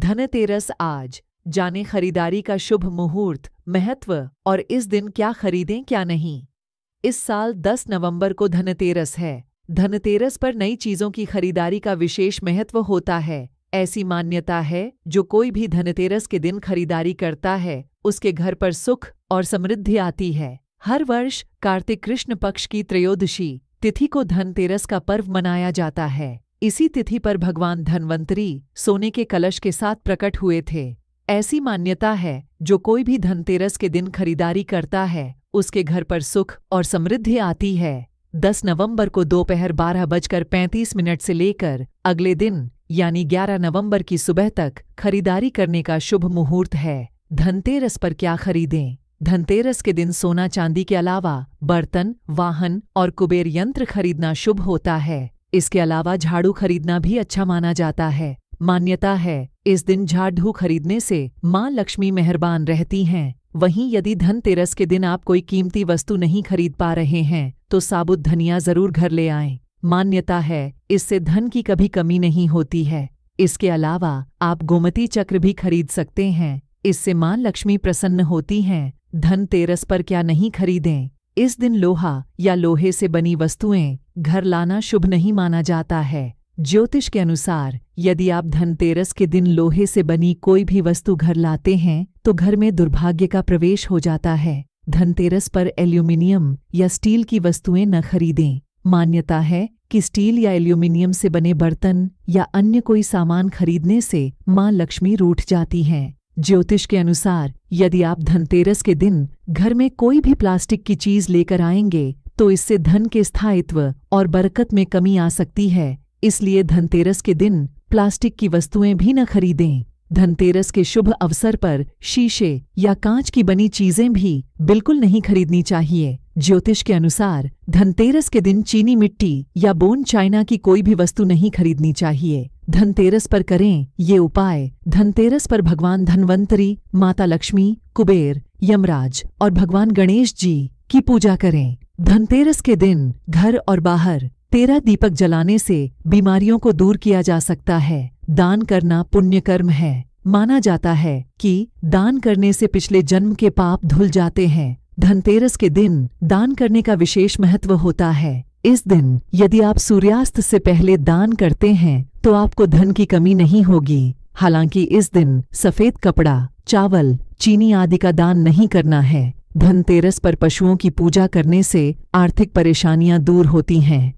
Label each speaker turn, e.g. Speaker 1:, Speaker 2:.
Speaker 1: धनतेरस आज जाने खरीदारी का शुभ मुहूर्त महत्व और इस दिन क्या खरीदें क्या नहीं इस साल 10 नवंबर को धनतेरस है धनतेरस पर नई चीजों की खरीदारी का विशेष महत्व होता है ऐसी मान्यता है जो कोई भी धनतेरस के दिन खरीदारी करता है उसके घर पर सुख और समृद्धि आती है हर वर्ष कार्तिक कृष्ण पक्ष की त्रयोदशी तिथि को धनतेरस का पर्व मनाया जाता है इसी तिथि पर भगवान धनवंतरी सोने के कलश के साथ प्रकट हुए थे ऐसी मान्यता है जो कोई भी धनतेरस के दिन खरीदारी करता है उसके घर पर सुख और समृद्धि आती है 10 नवंबर को दोपहर बारह बजकर पैंतीस मिनट से लेकर अगले दिन यानी 11 नवंबर की सुबह तक खरीदारी करने का शुभ मुहूर्त है धनतेरस पर क्या खरीदें धनतेरस के दिन सोना चांदी के अलावा बर्तन वाहन और कुबेर यंत्र खरीदना शुभ होता है इसके अलावा झाड़ू खरीदना भी अच्छा माना जाता है मान्यता है इस दिन झाड़ू खरीदने से माँ लक्ष्मी मेहरबान रहती हैं वहीं यदि धनतेरस के दिन आप कोई कीमती वस्तु नहीं खरीद पा रहे हैं तो साबुत धनिया जरूर घर ले आएं। मान्यता है इससे धन की कभी कमी नहीं होती है इसके अलावा आप गोमती चक्र भी खरीद सकते हैं इससे मां लक्ष्मी प्रसन्न होती हैं धनतेरस पर क्या नहीं खरीदें इस दिन लोहा या लोहे से बनी वस्तुएं घर लाना शुभ नहीं माना जाता है ज्योतिष के अनुसार यदि आप धनतेरस के दिन लोहे से बनी कोई भी वस्तु घर लाते हैं तो घर में दुर्भाग्य का प्रवेश हो जाता है धनतेरस पर एल्यूमिनियम या स्टील की वस्तुएं न खरीदें मान्यता है कि स्टील या एल्यूमिनियम से बने बर्तन या अन्य कोई सामान खरीदने से मां लक्ष्मी रूठ जाती हैं ज्योतिष के अनुसार यदि आप धनतेरस के दिन घर में कोई भी प्लास्टिक की चीज लेकर आएंगे तो इससे धन के स्थायित्व और बरकत में कमी आ सकती है इसलिए धनतेरस के दिन प्लास्टिक की वस्तुएं भी न खरीदें धनतेरस के शुभ अवसर पर शीशे या कांच की बनी चीजें भी बिल्कुल नहीं खरीदनी चाहिए ज्योतिष के अनुसार धनतेरस के दिन चीनी मिट्टी या बोन चाइना की कोई भी वस्तु नहीं खरीदनी चाहिए धनतेरस पर करें ये उपाय धनतेरस पर भगवान धनवंतरी माता लक्ष्मी कुबेर यमराज और भगवान गणेश जी की पूजा करें धनतेरस के दिन घर और बाहर तेरह दीपक जलाने से बीमारियों को दूर किया जा सकता है दान करना पुण्य कर्म है माना जाता है कि दान करने से पिछले जन्म के पाप धुल जाते हैं धनतेरस के दिन दान करने का विशेष महत्व होता है इस दिन यदि आप सूर्यास्त से पहले दान करते हैं तो आपको धन की कमी नहीं होगी हालांकि इस दिन सफेद कपड़ा चावल चीनी आदि का दान नहीं करना है धनतेरस पर पशुओं की पूजा करने से आर्थिक परेशानियां दूर होती हैं